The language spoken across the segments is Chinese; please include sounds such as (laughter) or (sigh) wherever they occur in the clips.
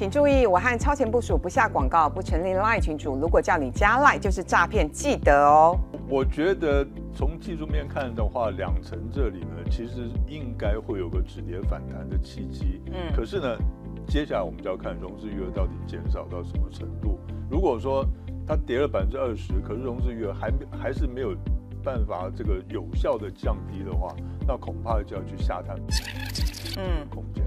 请注意，我汉超前部署，不下广告，不成立 line 群主。如果叫你加 line，就是诈骗，记得哦。我觉得从技术面看的话，两层这里呢，其实应该会有个止跌反弹的契机。嗯，可是呢，接下来我们就要看融资余额到底减少到什么程度。如果说它跌了百分之二十，可是融资余额还还是没有办法这个有效的降低的话，那恐怕就要去下探嗯空间。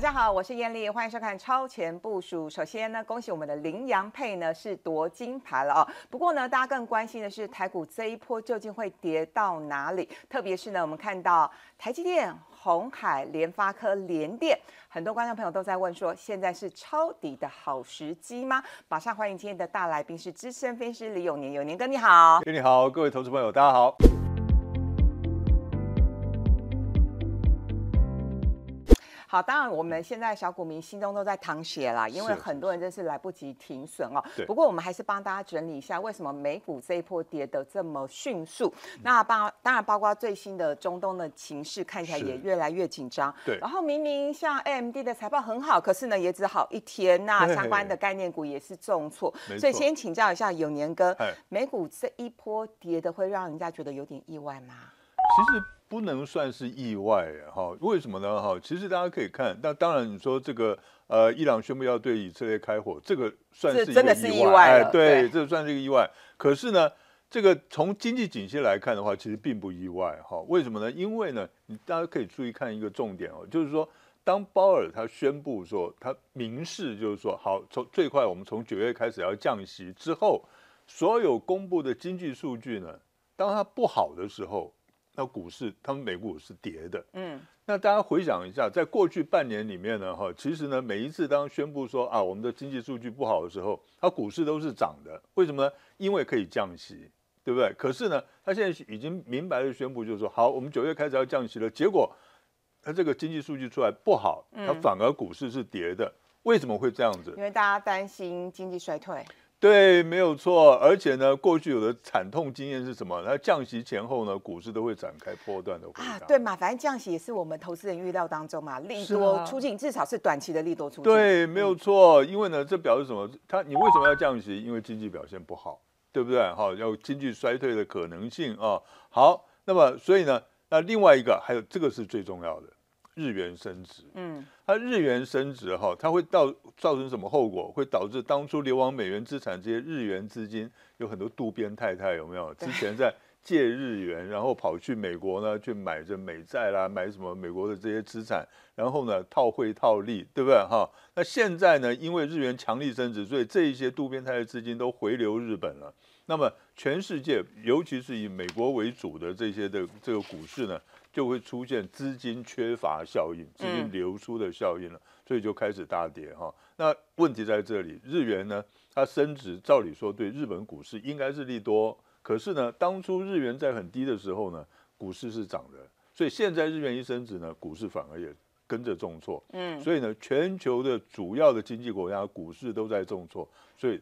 大家好，我是燕丽，欢迎收看超前部署。首先呢，恭喜我们的羚羊配呢是夺金牌了啊！不过呢，大家更关心的是台股这一波究竟会跌到哪里？特别是呢，我们看到台积电、红海、联发科、联电，很多观众朋友都在问说，现在是抄底的好时机吗？马上欢迎今天的大来宾是资深分析师李永年，永年哥你好。你好，各位投资朋友，大家好。好，当然我们现在小股民心中都在淌血啦，因为很多人真是来不及停损哦。不过我们还是帮大家整理一下，为什么美股这一波跌的这么迅速？那包当然包括最新的中东的情势，看起来也越来越紧张。对。然后明明像 AMD 的财报很好，可是呢也只好一天那相关的概念股也是重挫。所以先请教一下永年哥，美股这一波跌的会让人家觉得有点意外吗？其实。不能算是意外哈，为什么呢哈？其实大家可以看，那当然你说这个呃，伊朗宣布要对以色列开火，这个算是真的是意外哎，对，这算是一个意外。可是呢，这个从经济景气来看的话，其实并不意外哈。为什么呢？因为呢，大家可以注意看一个重点哦，就是说当鲍尔他宣布说他明示就是说好，从最快我们从九月开始要降息之后，所有公布的经济数据呢，当它不好的时候。那股市，他们美股是跌的。嗯，那大家回想一下，在过去半年里面呢，哈，其实呢，每一次当宣布说啊，我们的经济数据不好的时候，它股市都是涨的。为什么？呢？因为可以降息，对不对？可是呢，他现在已经明白的宣布，就是说好，我们九月开始要降息了。结果，他这个经济数据出来不好，它反而股市是跌的。为什么会这样子？因为大家担心经济衰退。对，没有错。而且呢，过去有的惨痛经验是什么？它降息前后呢，股市都会展开波段的啊，对嘛？反正降息也是我们投资人预料当中嘛，利多出尽，至少是短期的利多出尽。对，没有错。因为呢，这表示什么？它你为什么要降息？因为经济表现不好，对不对？哈，要经济衰退的可能性啊。好，那么所以呢，那另外一个还有这个是最重要的。日元升值，嗯，它日元升值哈，它会到造成什么后果？会导致当初流往美元资产这些日元资金有很多渡边太太有没有？之前在。借日元，然后跑去美国呢，去买这美债啦，买什么美国的这些资产，然后呢套汇套利，对不对哈？那现在呢，因为日元强力升值，所以这些渡边泰的资金都回流日本了。那么全世界，尤其是以美国为主的这些的这个股市呢，就会出现资金缺乏效应，资金流出的效应了，所以就开始大跌哈。那问题在这里，日元呢它升值，照理说对日本股市应该是利多。可是呢，当初日元在很低的时候呢，股市是涨的，所以现在日元一升值呢，股市反而也跟着重挫。嗯，所以呢，全球的主要的经济国家股市都在重挫，所以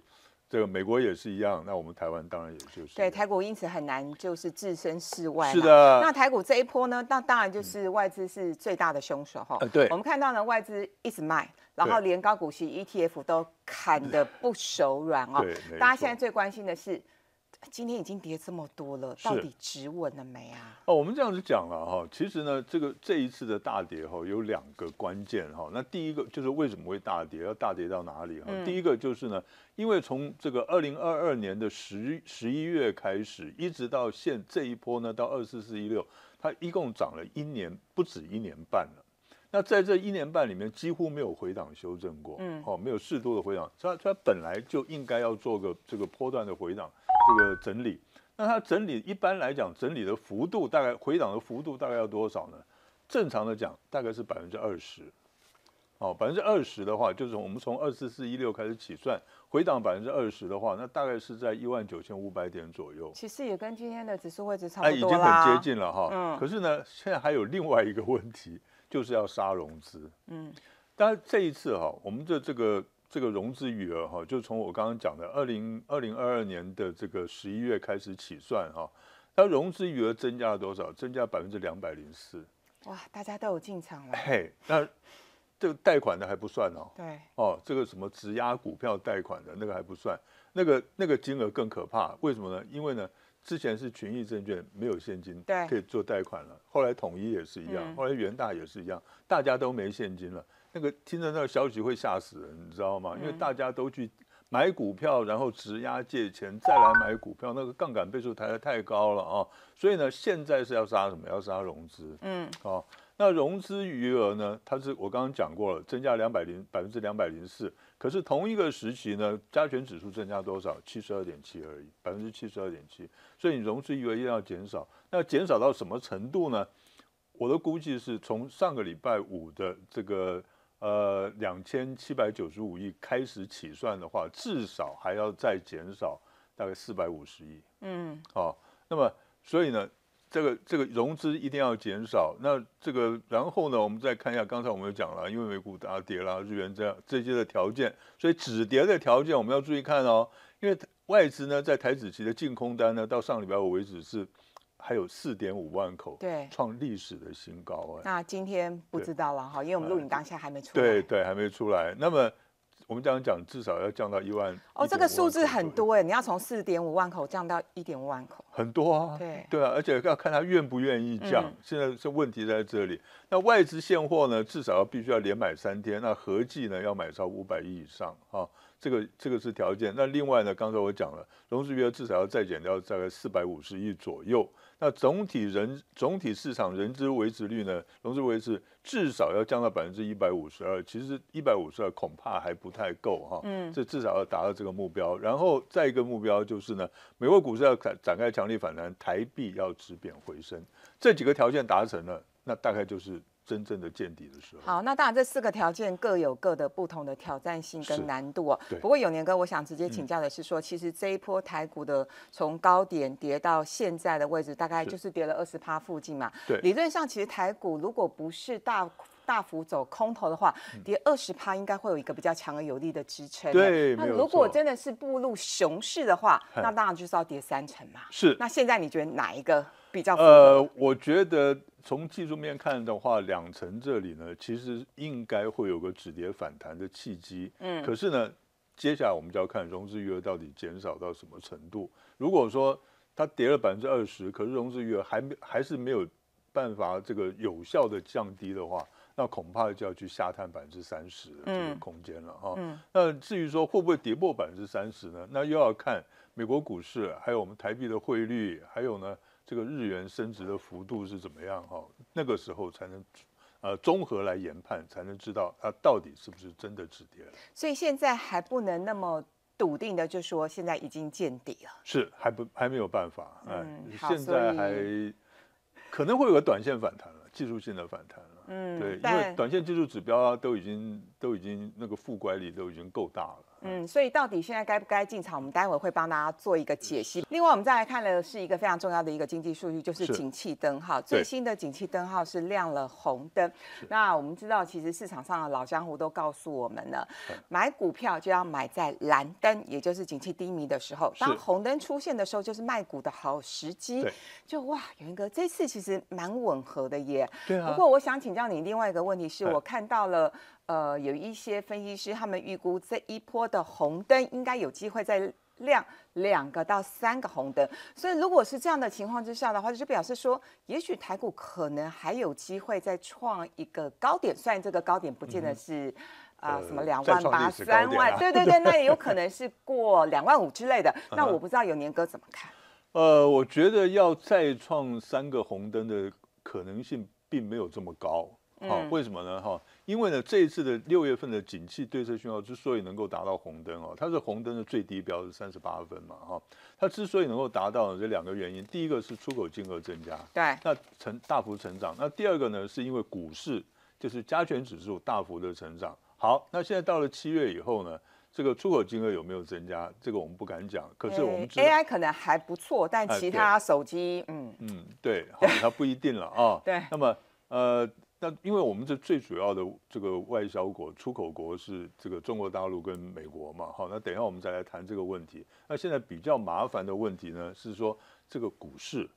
这个美国也是一样。那我们台湾当然也就是对台股，因此很难就是置身事外。是的。那台股这一波呢，那当然就是外资是最大的凶手哈。呃，对。我们看到呢，外资一直卖，然后连高股息 ETF 都砍的不手软哦。大家现在最关心的是。今天已经跌这么多了，到底止稳了没啊？哦，我们这样子讲了哈，其实呢，这个这一次的大跌哈，有两个关键哈。那第一个就是为什么会大跌，要大跌到哪里哈？第一个就是呢，因为从这个二零二二年的十十一月开始，一直到现这一波呢，到二四四一六，它一共涨了一年不止一年半了。那在这一年半里面，几乎没有回档修正过，嗯，哦，没有适度的回档，它它本来就应该要做个这个波段的回档。这个整理，那它整理一般来讲，整理的幅度大概回档的幅度大概要多少呢？正常的讲大概是百分之二十，哦，百分之二十的话，就是我们从二四四一六开始起算，回档百分之二十的话，那大概是在一万九千五百点左右。其实也跟今天的指数位置差不多哎，已经很接近了哈。嗯。可是呢，现在还有另外一个问题，就是要杀融资。嗯。但是这一次哈，我们的这个。这个融资余额哈，就从我刚刚讲的二零二零二二年的这个十一月开始起算哈，它融资余额增加了多少？增加百分之两百零四。哇，大家都有进场了。嘿，那这个贷款的还不算哦。对。哦，这个什么质押股票贷款的那个还不算，那个那个金额更可怕。为什么呢？因为呢，之前是群益证券没有现金对可以做贷款了，后来统一也是一样，后来元大也是一样，大家都没现金了。那个听着那个消息会吓死人，你知道吗？因为大家都去买股票，然后质押借钱，再来买股票，那个杠杆倍数抬的太高了啊！所以呢，现在是要杀什么？要杀融资。嗯，哦，那融资余额呢？它是我刚刚讲过了，增加两百零百分之两百零四。可是同一个时期呢，加权指数增加多少？七十二点七而已，百分之七十二点七。所以你融资余额一定要减少。那减少到什么程度呢？我的估计是从上个礼拜五的这个。呃，两千七百九十五亿开始起算的话，至少还要再减少大概四百五十亿。嗯，好，那么所以呢，这个这个融资一定要减少。那这个，然后呢，我们再看一下，刚才我们有讲了，因为美股大跌啦，日元这样这些的条件，所以止跌的条件我们要注意看哦。因为外资呢，在台子期的净空单呢，到上礼拜五为止是。还有四点五万口，对，创历史的新高哎。那今天不知道了哈，因为我们录影当下还没出来。对对，还没出来。那么我们讲讲，至少要降到一万。哦，这个数字很多哎，你要从四点五万口降到一点万口。很多啊，对对啊，而且要看他愿不愿意降。现在这问题在这里。那外资现货呢，至少要必须要连买三天，那合计呢要买超五百亿以上啊，这个这个是条件。那另外呢，刚才我讲了，融资余额至少要再减掉大概四百五十亿左右。那总体人总体市场人资维持率呢，融资维持至少要降到百分之一百五十二。其实一百五十二恐怕还不太够哈，嗯，这至少要达到这个目标。然后再一个目标就是呢，美国股市要展展开强。力反弹，台币要直贬回升，这几个条件达成了，那大概就是真正的见底的时候。好，那当然这四个条件各有各的不同的挑战性跟难度啊。不过永年哥，我想直接请教的是说，其实这一波台股的从高点跌到现在的位置，大概就是跌了二十趴附近嘛。对，理论上其实台股如果不是大。大幅走空头的话，跌二十趴应该会有一个比较强而有力的支撑。对，那如果真的是步入熊市的话，那当然就是要跌三成嘛。是。那现在你觉得哪一个比较？呃，我觉得从技术面看的话，两层这里呢，其实应该会有个止跌反弹的契机。嗯。可是呢，接下来我们就要看融资余额到底减少到什么程度。如果说它跌了百分之二十，可是融资余额还没还是没有办法这个有效的降低的话。那恐怕就要去下探百分之三十这个空间了哈。嗯，那至于说会不会跌破百分之三十呢？那又要看美国股市，还有我们台币的汇率，还有呢这个日元升值的幅度是怎么样哈。那个时候才能呃综合来研判，才能知道它到底是不是真的止跌。所以现在还不能那么笃定的就说现在已经见底了。是还不还没有办法。嗯，现在还可能会有个短线反弹了，技术性的反弹。嗯，对，因为短线技术指标啊，都已经都已经那个负乖离都已经够大了。嗯，所以到底现在该不该进场？我们待会会帮大家做一个解析。另外，我们再来看的是一个非常重要的一个经济数据，就是景气灯号。最新的景气灯号是亮了红灯。那我们知道，其实市场上的老江湖都告诉我们了，买股票就要买在蓝灯，也就是景气低迷的时候。当红灯出现的时候，就是卖股的好时机。就哇，元哥这次其实蛮吻合的耶。不过，我想请教你另外一个问题，是我看到了。呃，有一些分析师他们预估这一波的红灯应该有机会再亮两个到三个红灯，所以如果是这样的情况之下的话，就表示说，也许台股可能还有机会再创一个高点，虽然这个高点不见得是啊什么两万八、三万，对对对，那也有可能 (laughs) 是过两万五之类的。那我不知道有年哥怎么看？呃，我觉得要再创三个红灯的可能性并没有这么高。好，为什么呢？哈，因为呢，这一次的六月份的景气对策讯号之所以能够达到红灯哦，它是红灯的最低标是三十八分嘛，哈，它之所以能够达到呢，这两个原因，第一个是出口金额增加，对，那成大幅成长，那第二个呢，是因为股市就是加权指数大幅的成长。好，那现在到了七月以后呢，这个出口金额有没有增加？这个我们不敢讲，可是我们 AI 可能还不错，但其他手机，嗯嗯，对，好，它不一定了啊。(laughs) 对，那么呃。那因为我们这最主要的这个外销国、出口国是这个中国大陆跟美国嘛，好，那等一下我们再来谈这个问题。那现在比较麻烦的问题呢，是说这个股市，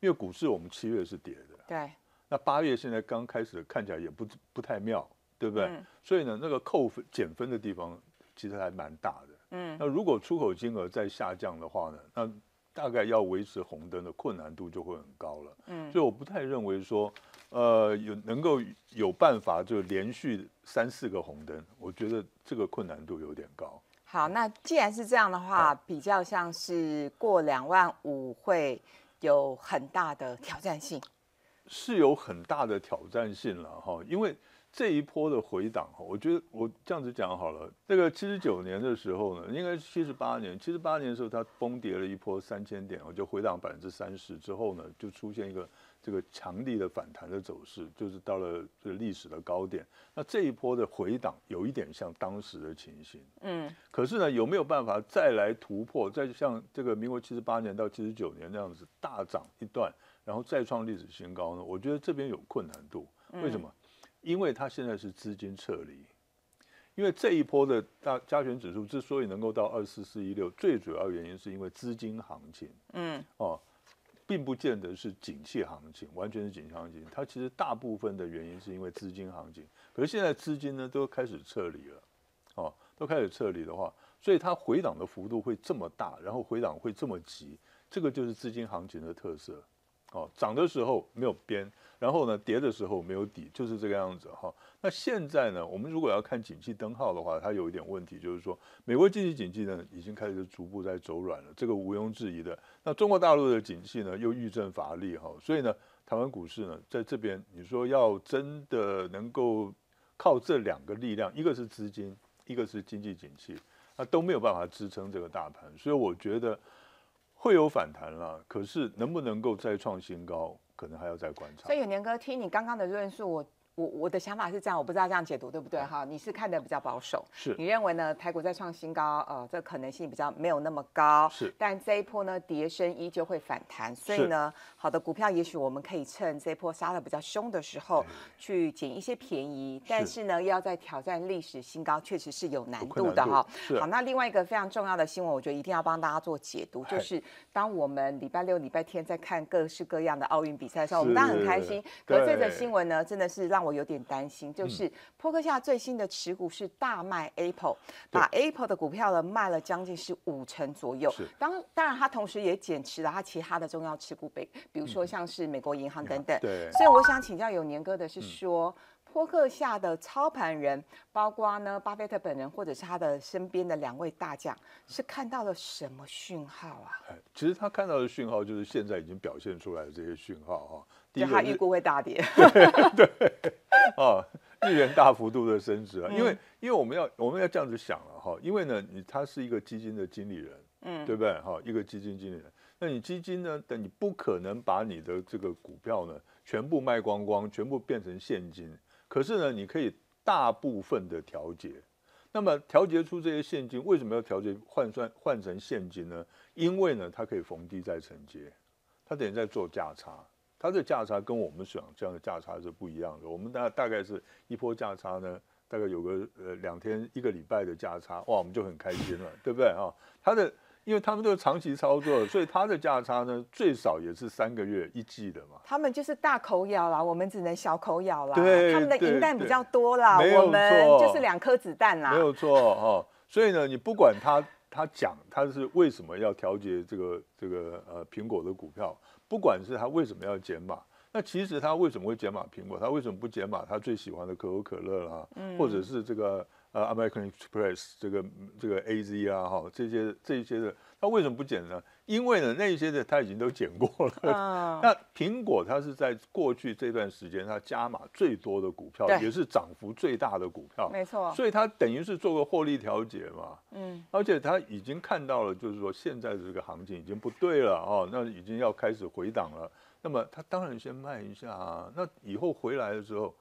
因为股市我们七月是跌的，对。那八月现在刚开始看起来也不不太妙，对不对？所以呢，那个扣分、减分的地方其实还蛮大的。嗯。那如果出口金额在下降的话呢，那大概要维持红灯的困难度就会很高了。嗯。所以我不太认为说。呃，有能够有办法就连续三四个红灯，我觉得这个困难度有点高。好，那既然是这样的话，比较像是过两万五会有很大的挑战性，是有很大的挑战性了哈。因为这一波的回档，哈，我觉得我这样子讲好了，这个七十九年的时候呢，应该是七十八年，七十八年的时候它崩跌了一波三千点，我就回档百分之三十之后呢，就出现一个。这个强力的反弹的走势，就是到了这个历史的高点。那这一波的回档有一点像当时的情形，嗯。可是呢，有没有办法再来突破，再像这个民国七十八年到七十九年那样子大涨一段，然后再创历史新高呢？我觉得这边有困难度。为什么？因为它现在是资金撤离。因为这一波的大加权指数之所以能够到二四四一六，最主要原因是因为资金行情，嗯，哦。并不见得是景气行情，完全是景气行情。它其实大部分的原因是因为资金行情，可是现在资金呢都开始撤离了，哦，都开始撤离的话，所以它回档的幅度会这么大，然后回档会这么急，这个就是资金行情的特色。哦，涨的时候没有边，然后呢，跌的时候没有底，就是这个样子哈。那现在呢，我们如果要看景气灯号的话，它有一点问题，就是说美国经济景气呢已经开始逐步在走软了，这个毋庸置疑的。那中国大陆的景气呢又遇政乏力哈，所以呢，台湾股市呢在这边，你说要真的能够靠这两个力量，一个是资金，一个是经济景气，那都没有办法支撑这个大盘，所以我觉得。会有反弹了，可是能不能够再创新高，可能还要再观察。所以，永年哥，听你刚刚的论述，我。我我的想法是这样，我不知道这样解读对不对哈？你是看的比较保守，是你认为呢？台股在创新高，呃，这可能性比较没有那么高。是。但这一波呢，跌升依旧会反弹，所以呢，好的股票也许我们可以趁这一波杀的比较凶的时候去捡一些便宜。但是呢，要在挑战历史新高，确实是有难度的哈。好，那另外一个非常重要的新闻，我觉得一定要帮大家做解读，就是当我们礼拜六、礼拜天在看各式各样的奥运比赛的时候，我们当然很开心。可这个新闻呢，真的是让。我有点担心，就是波克夏最新的持股是大卖 Apple，把 Apple 的股票呢卖了将近是五成左右。当当然，他同时也减持了他其他的重要持股，比比如说像是美国银行等等。对，所以我想请教有年哥的是说，波克夏的操盘人，包括呢巴菲特本人，或者是他的身边的两位大将，是看到了什么讯号啊？其实他看到的讯号就是现在已经表现出来的这些讯号哈。就他预估会大跌，(laughs) 对哦，日元大幅度的升值啊，因为因为我们要我们要这样子想了哈，因为呢，你他是一个基金的经理人，嗯，对不对哈？一个基金经理人，那你基金呢？等你不可能把你的这个股票呢全部卖光光，全部变成现金。可是呢，你可以大部分的调节，那么调节出这些现金，为什么要调节换算换成现金呢？因为呢，它可以逢低再承接，它等于在做价差。他的价差跟我们想这样的价差是不一样的，我们大大概是一波价差呢，大概有个呃两天一个礼拜的价差，哇，我们就很开心了，对不对啊？他的，因为他们都是长期操作，所以他的价差呢，最少也是三个月一季的嘛。他们就是大口咬啦，我们只能小口咬啦。对，他们的银弹比较多啦，我们就是两颗子弹啦。没有错哦，所以呢，你不管他他讲他是为什么要调节这个这个呃苹果的股票。不管是他为什么要减码，那其实他为什么会减码？苹果，他为什么不减码？他最喜欢的可口可乐啦，或者是这个呃 American Express 这个这个 A Z 啊哈，这些这些的，他为什么不减呢？因为呢，那些的他已经都减过了。(laughs) 那苹果它是在过去这段时间它加码最多的股票，也是涨幅最大的股票。没错，所以它等于是做个获利调节嘛。嗯，而且他已经看到了，就是说现在的这个行情已经不对了哦，那已经要开始回档了。那么他当然先卖一下，那以后回来的时候。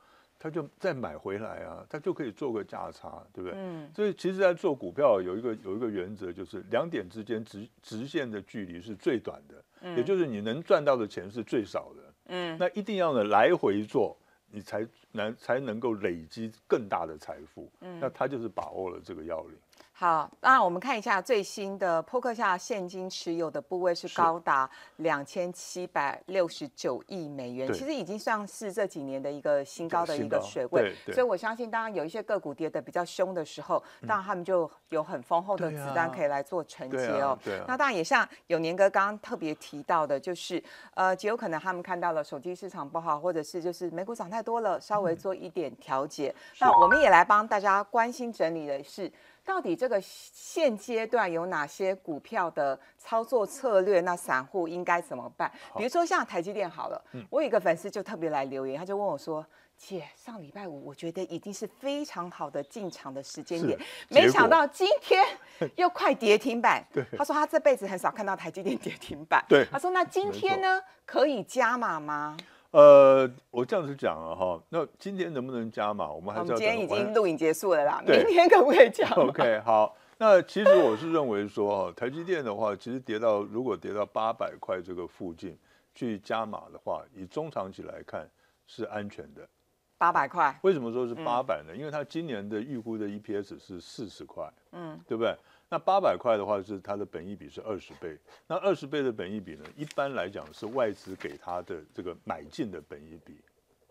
他就再买回来啊，他就可以做个价差，对不对？嗯，所以其实，在做股票有一个有一个原则，就是两点之间直直线的距离是最短的，嗯，也就是你能赚到的钱是最少的，嗯，那一定要呢来回做，你才能才能够累积更大的财富，嗯，那他就是把握了这个要领。好，那我们看一下最新的扑克下现金持有的部位是高达两千七百六十九亿美元，其实已经算是这几年的一个新高的一个水位。所以我相信，当然有一些个股跌的比较凶的时候，当然他们就有很丰厚的子弹可以来做承接哦。那当然也像有年哥刚刚特别提到的，就是呃，极有可能他们看到了手机市场不好，或者是就是美股涨太多了，稍微做一点调节。那我们也来帮大家关心整理的是。到底这个现阶段有哪些股票的操作策略？那散户应该怎么办？比如说像台积电好了，我有一个粉丝就特别来留言，他就问我说：“姐，上礼拜五我觉得已经是非常好的进场的时间点，没想到今天 (laughs) 又快跌停板。”他说他这辈子很少看到台积电跌停板。他说：“那今天呢，可以加码吗？”呃，我这样子讲了哈，那今天能不能加码？我们还是要今天已经录影结束了啦，明天可不可以加 (laughs) o k 好。那其实我是认为说，哈，台积电的话，其实跌到如果跌到八百块这个附近去加码的话，以中长期来看是安全的。八百块？为什么说是八百呢？因为它今年的预估的 EPS 是四十块，嗯，对不对？那八百块的话，是它的本益比是二十倍。那二十倍的本益比呢？一般来讲是外资给它的这个买进的本益比，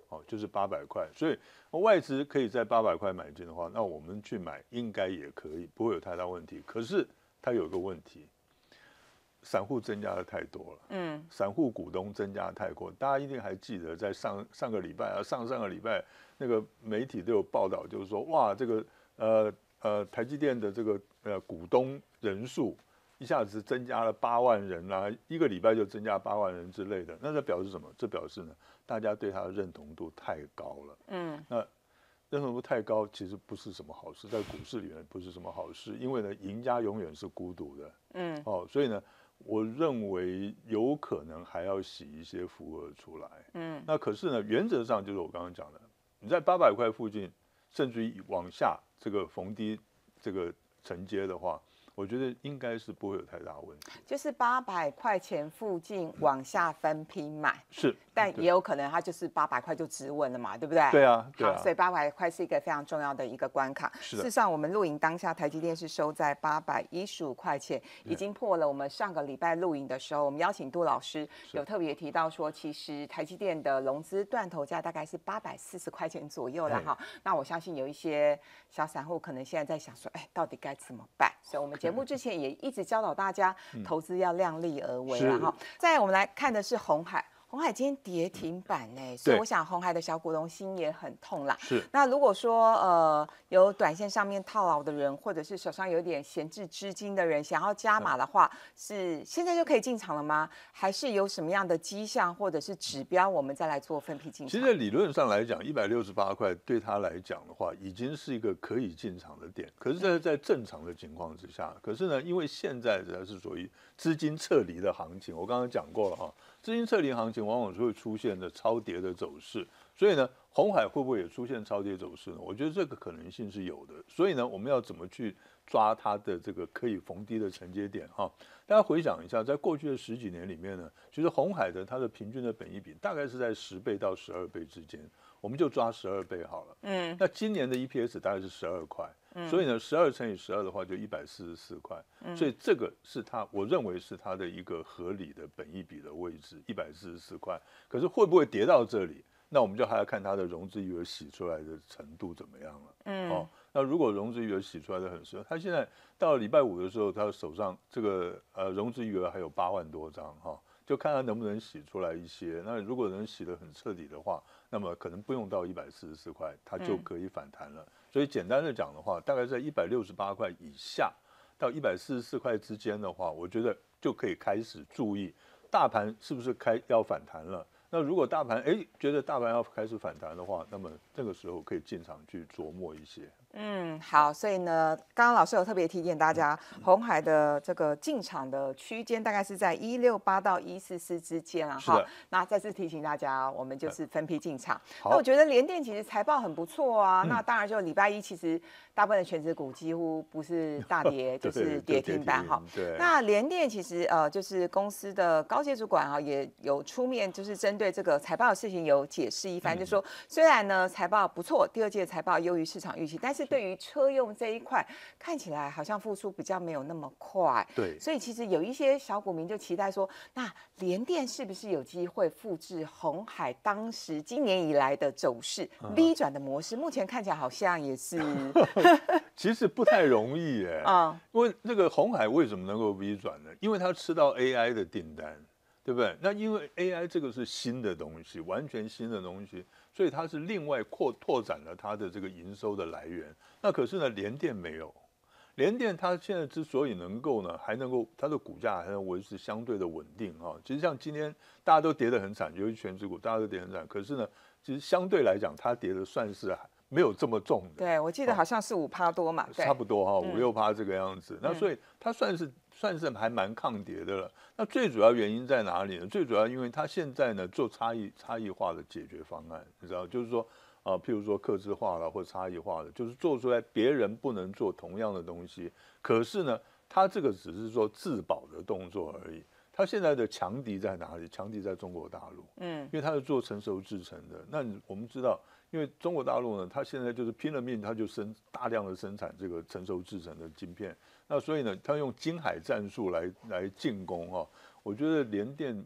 哦，就是八百块。所以外资可以在八百块买进的话，那我们去买应该也可以，不会有太大问题。可是它有一个问题，散户增加的太多了。嗯，散户股东增加的太过，大家一定还记得，在上上个礼拜啊，上上个礼拜那个媒体都有报道，就是说哇，这个呃呃，台积电的这个。呃，股东人数一下子增加了八万人啊，一个礼拜就增加八万人之类的。那这表示什么？这表示呢，大家对他的认同度太高了。嗯，那认同度太高，其实不是什么好事，在股市里面不是什么好事，因为呢，赢家永远是孤独的。嗯，哦，所以呢，我认为有可能还要洗一些符额出来。嗯，那可是呢，原则上就是我刚刚讲的，你在八百块附近，甚至于往下，这个逢低这个。承接的话。我觉得应该是不会有太大问题，就是八百块钱附近往下分批买是，但也有可能它就是八百块就止稳了嘛，对不对？对啊，好，所以八百块是一个非常重要的一个关卡。事实上，我们录影当下台积电是收在八百一十五块钱，已经破了我们上个礼拜录影的时候，我们邀请杜老师有特别提到说，其实台积电的融资断头价大概是八百四十块钱左右了哈。那我相信有一些小散户可能现在在想说，哎，到底该怎么办？所以我们节目之前也一直教导大家，投资要量力而为了哈。再我们来看的是红海。红海今天跌停板呢，所以我想红海的小股东心也很痛啦。是。那如果说呃有短线上面套牢的人，或者是手上有点闲置资金的人，想要加码的话，是现在就可以进场了吗？还是有什么样的迹象或者是指标，我们再来做分批进场？其实，理论上来讲，一百六十八块对他来讲的话，已经是一个可以进场的点。可是，在在正常的情况之下，可是呢，因为现在这是属于资金撤离的行情，我刚刚讲过了哈。资金撤离行情往往是会出现的超跌的走势，所以呢，红海会不会也出现超跌走势呢？我觉得这个可能性是有的。所以呢，我们要怎么去抓它的这个可以逢低的承接点？哈，大家回想一下，在过去的十几年里面呢，其实红海的它的平均的本益比大概是在十倍到十二倍之间。我们就抓十二倍好了。嗯，那今年的 EPS 大概是十二块，所以呢，十二乘以十二的话就一百四十四块。嗯，所以这个是它，我认为是它的一个合理的本益比的位置，一百四十四块。可是会不会跌到这里？那我们就还要看它的融资余额洗出来的程度怎么样了。嗯，哦，那如果融资余额洗出来的很深，它现在到礼拜五的时候，它手上这个呃融资余额还有八万多张哈，就看它能不能洗出来一些。那如果能洗的很彻底的话，那么可能不用到一百四十四块，它就可以反弹了。所以简单的讲的话，大概在一百六十八块以下到一百四十四块之间的话，我觉得就可以开始注意大盘是不是开要反弹了。那如果大盘哎觉得大盘要开始反弹的话，那么这个时候可以进场去琢磨一些。嗯，好，所以呢，刚刚老师有特别提醒大家，红海的这个进场的区间大概是在一六八到一四四之间啊，哈。那再次提醒大家，我们就是分批进场。那我觉得联电其实财报很不错啊，那当然就礼拜一其实大部分的全职股几乎不是大 (laughs) 跌就是跌停板哈。那联电其实呃就是公司的高阶主管啊也有出面，就是针对这个财报的事情有解释一番，就说虽然呢财报不错，第二届财报优于市场预期，但是对于车用这一块，看起来好像复苏比较没有那么快。对，所以其实有一些小股民就期待说，那联电是不是有机会复制红海当时今年以来的走势 V 转的模式？目前看起来好像也是。(laughs) 其实不太容易哎，啊，因为那个红海为什么能够 V 转呢？因为它吃到 AI 的订单，对不对？那因为 AI 这个是新的东西，完全新的东西。所以它是另外扩拓展了它的这个营收的来源，那可是呢，联电没有，联电它现在之所以能够呢，还能够它的股价还能维持相对的稳定哈，其实像今天大家都跌得很惨，尤其全指股大家都跌很惨，可是呢，其实相对来讲它跌的算是没有这么重的，对我记得好像是五趴多嘛，差不多哈，五六趴这个样子，那所以它算是。算是还蛮抗跌的了。那最主要原因在哪里呢？最主要因为它现在呢做差异差异化的解决方案，你知道，就是说啊，譬如说克制化了或差异化的，就是做出来别人不能做同样的东西。可是呢，它这个只是说自保的动作而已。它现在的强敌在哪里？强敌在中国大陆。嗯，因为它是做成熟制成的。那我们知道。因为中国大陆呢，它现在就是拼了命，它就生大量的生产这个成熟制成的晶片，那所以呢，它用金海战术来来进攻哦，我觉得联电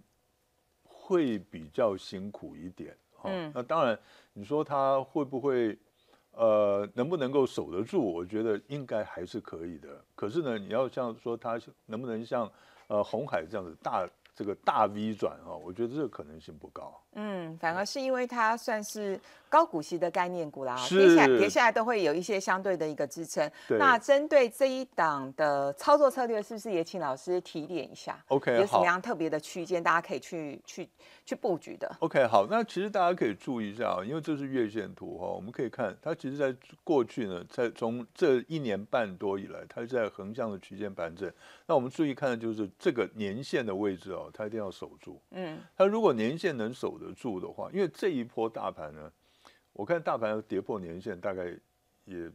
会比较辛苦一点嗯，那当然，你说它会不会，呃，能不能够守得住？我觉得应该还是可以的。可是呢，你要像说它能不能像呃红海这样子大？这个大 V 转啊，我觉得这个可能性不高。嗯，反而是因为它算是高股息的概念股啦，跌下来跌下来都会有一些相对的一个支撑。那针对这一档的操作策略，是不是也请老师提点一下？OK，有什么样特别的区间，大家可以去去。去布局的。OK，好，那其实大家可以注意一下啊，因为这是月线图哈，我们可以看它其实，在过去呢，在从这一年半多以来，它在横向的曲间盘整。那我们注意看的就是这个年线的位置啊，它一定要守住。嗯，它如果年线能守得住的话，因为这一波大盘呢，我看大盘跌破年线大概也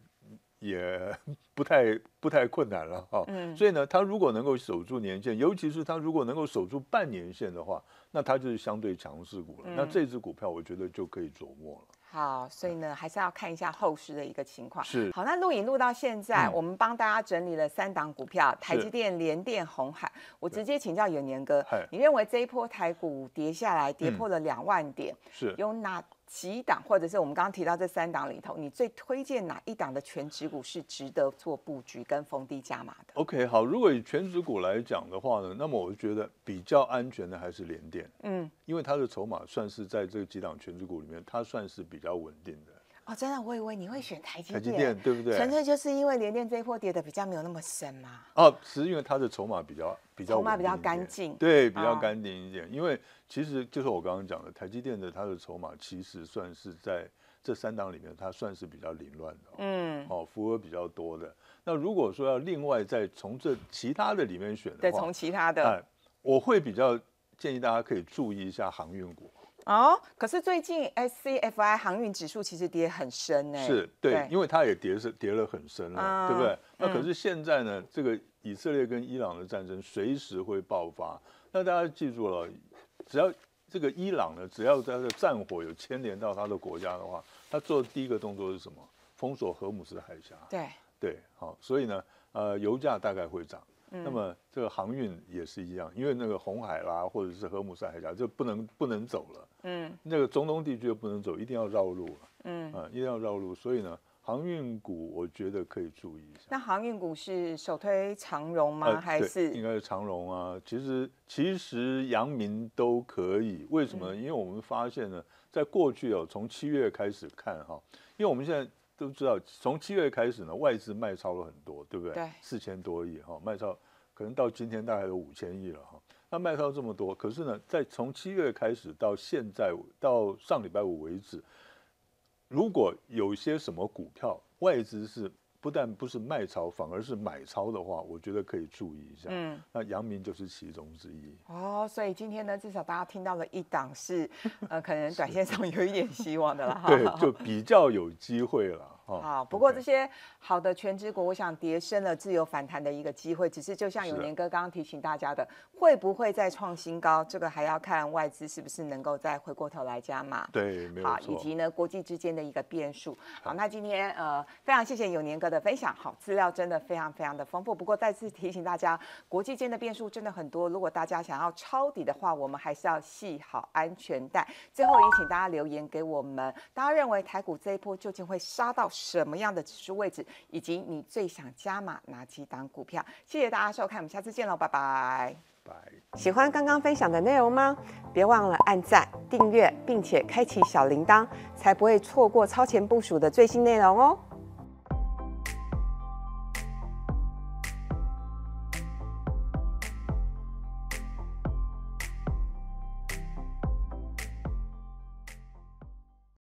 也不太不太困难了哈，嗯。所以呢，它如果能够守住年限，尤其是它如果能够守住半年线的话。那它就是相对强势股了。那这只股票，我觉得就可以琢磨了。好，所以呢，还是要看一下后市的一个情况。是。好，那录影录到现在，我们帮大家整理了三档股票，台积电、联电、红海。我直接请教永年哥，你认为这一波台股跌下来跌破了两万点，是有哪？几档，或者是我们刚刚提到这三档里头，你最推荐哪一档的全指股是值得做布局跟逢低加码的？OK，好，如果以全指股来讲的话呢，那么我就觉得比较安全的还是联电，嗯，因为它的筹码算是在这几档全指股里面，它算是比较稳定的。哦，真的，我以为你会选台积电，对不对？纯粹就是因为联电这波跌的比较没有那么深嘛。哦，是因为它的筹码比较比较筹码比较干净，对，比较干净一点。因为其实就是我刚刚讲的，台积电的它的筹码其实算是在这三档里面，它算是比较凌乱的。嗯，哦，符合比较多的。那如果说要另外再从这其他的里面选的话，从其他的，我会比较建议大家可以注意一下航运股。哦，可是最近 SCFI 航运指数其实跌很深呢。是对，因为它也跌是跌了很深了，对不对？那可是现在呢，这个以色列跟伊朗的战争随时会爆发。那大家记住了，只要这个伊朗呢，只要它的战火有牵连到他的国家的话，他做的第一个动作是什么？封锁荷姆斯海峡。对对，好，所以呢，呃，油价大概会涨。那么这个航运也是一样，因为那个红海啦，或者是荷姆斯海峡就不能不能走了。嗯，那个中东地区又不能走，一定要绕路。嗯，啊，一定要绕路，所以呢，航运股我觉得可以注意一下。那航运股是首推长荣吗？还是应该是长荣啊？其实其实阳明都可以。为什么？因为我们发现呢，在过去哦，从七月开始看哈，因为我们现在都知道，从七月开始呢，外资卖超了很多，对不对？对，四千多亿哈，卖超可能到今天大概有五千亿了哈。他卖超这么多，可是呢，在从七月开始到现在到上礼拜五为止，如果有些什么股票外资是不但不是卖超，反而是买超的话，我觉得可以注意一下。嗯，那阳明就是其中之一。哦，所以今天呢，至少大家听到了一档是，呃，可能 (laughs) 短线上有一点希望的了。对，就比较有机会了。好，不过这些好的全指股，我想叠升了自由反弹的一个机会，只是就像永年哥刚刚提醒大家的，会不会再创新高，这个还要看外资是不是能够再回过头来加码。对，没有错。以及呢，国际之间的一个变数。好，那今天呃，非常谢谢永年哥的分享。好，资料真的非常非常的丰富。不过再次提醒大家，国际间的变数真的很多。如果大家想要抄底的话，我们还是要系好安全带。最后也请大家留言给我们，大家认为台股这一波究竟会杀到？什么样的指数位置，以及你最想加码哪几档股票？谢谢大家收看，我们下次见喽，拜拜！喜欢刚刚分享的内容吗？别忘了按赞、订阅，并且开启小铃铛，才不会错过超前部署的最新内容哦。